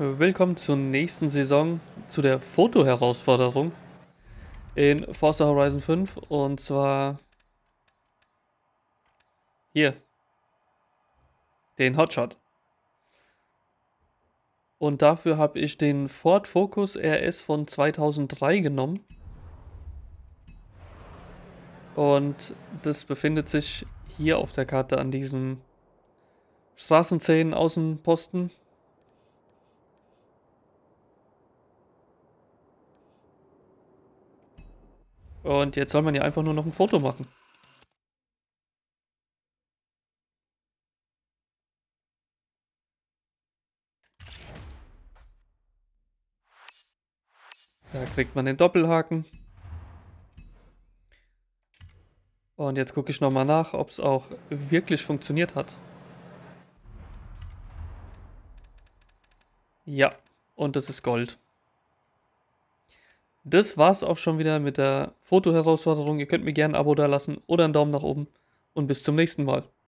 Willkommen zur nächsten Saison, zu der Foto-Herausforderung in Forza Horizon 5 und zwar hier, den Hotshot. Und dafür habe ich den Ford Focus RS von 2003 genommen. Und das befindet sich hier auf der Karte an diesem Straßenzähnen Außenposten. Und jetzt soll man ja einfach nur noch ein Foto machen. Da kriegt man den Doppelhaken. Und jetzt gucke ich nochmal nach, ob es auch wirklich funktioniert hat. Ja, und das ist Gold das war's auch schon wieder mit der Foto-Herausforderung. Ihr könnt mir gerne ein Abo da lassen oder einen Daumen nach oben und bis zum nächsten Mal.